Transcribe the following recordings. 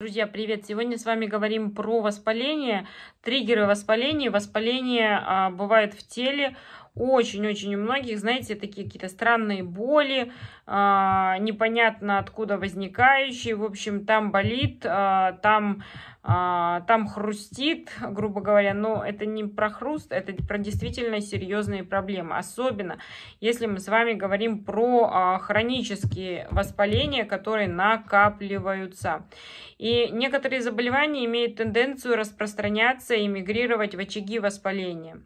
Друзья, привет! Сегодня с вами говорим про воспаление, триггеры воспаления. Воспаление а, бывает в теле очень-очень у многих, знаете, такие какие-то странные боли, а, непонятно откуда возникающие, в общем, там болит, а, там, а, там хрустит, грубо говоря, но это не про хруст, это про действительно серьезные проблемы, особенно если мы с вами говорим про хронические воспаления, которые накапливаются. И некоторые заболевания имеют тенденцию распространяться и мигрировать в очаги воспаления.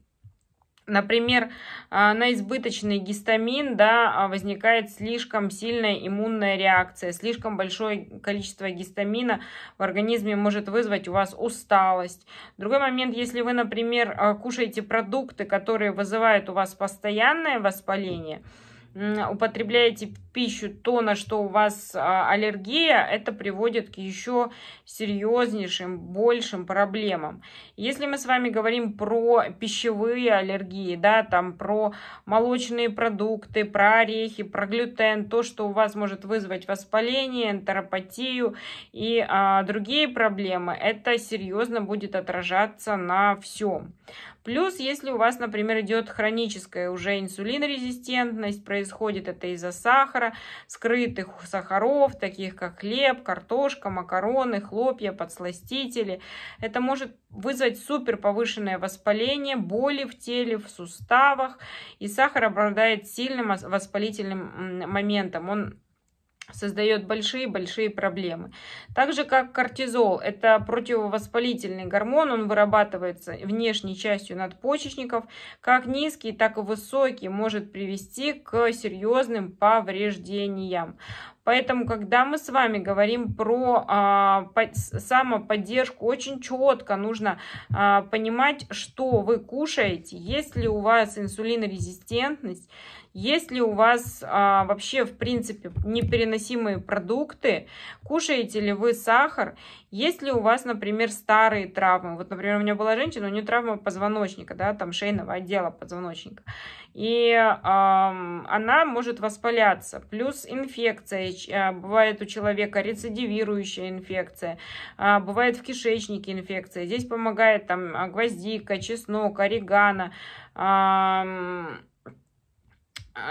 Например, а, на избыточный гистамин да, а, возникает слишком сильная иммунная реакция, слишком большое количество гистамина в организме может вызвать у вас усталость. Другой момент, если вы, например, а, кушаете продукты, которые вызывают у вас постоянное воспаление – употребляете пищу то, на что у вас а, аллергия, это приводит к еще серьезнейшим, большим проблемам. Если мы с вами говорим про пищевые аллергии, да, там про молочные продукты, про орехи, про глютен, то, что у вас может вызвать воспаление, энтеропатию и а, другие проблемы, это серьезно будет отражаться на всем. Плюс, если у вас, например, идет хроническая уже инсулинорезистентность, происходит это из-за сахара, скрытых сахаров, таких как хлеб, картошка, макароны, хлопья, подсластители. Это может вызвать супер повышенное воспаление, боли в теле, в суставах. И сахар обладает сильным воспалительным моментом. Он создает большие-большие проблемы. Так же, как кортизол, это противовоспалительный гормон, он вырабатывается внешней частью надпочечников, как низкий, так и высокий, может привести к серьезным повреждениям. Поэтому, когда мы с вами говорим про а, по, самоподдержку, очень четко нужно а, понимать, что вы кушаете, есть ли у вас инсулинорезистентность, есть ли у вас а, вообще, в принципе, непереносимые продукты? Кушаете ли вы сахар? Есть ли у вас, например, старые травмы? Вот, например, у меня была женщина, у нее травма позвоночника, да, там шейного отдела позвоночника. И а, она может воспаляться. Плюс инфекция печь, а, бывает у человека рецидивирующая инфекция, а, бывает в кишечнике инфекция. Здесь помогает там а, гвоздика, чеснок, орегано.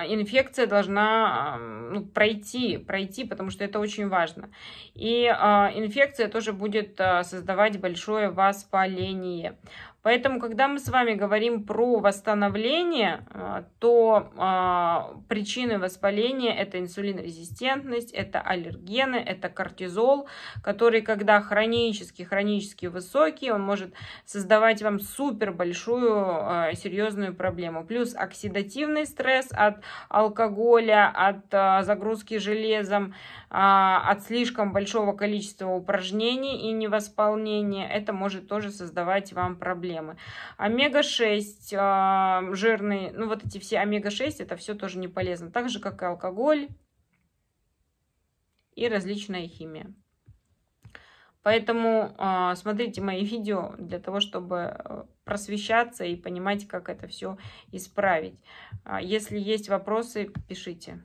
Инфекция должна ну, пройти, пройти, потому что это очень важно. И инфекция тоже будет создавать большое воспаление. Поэтому, когда мы с вами говорим про восстановление, э, то э, причины воспаления это инсулинорезистентность, это аллергены, это кортизол, который, когда хронически, хронически высокий, он может создавать вам супер большую э, серьезную проблему. Плюс оксидативный стресс от алкоголя, от загрузки железом, от слишком большого количества упражнений и невосполнения, это может тоже создавать вам проблемы проблемы. Омега-6, а, жирные, ну вот эти все омега-6, это все тоже не полезно. Так же, как и алкоголь и различная химия. Поэтому а, смотрите мои видео для того, чтобы э, просвещаться и понимать, как это все исправить. А, если есть вопросы, пишите.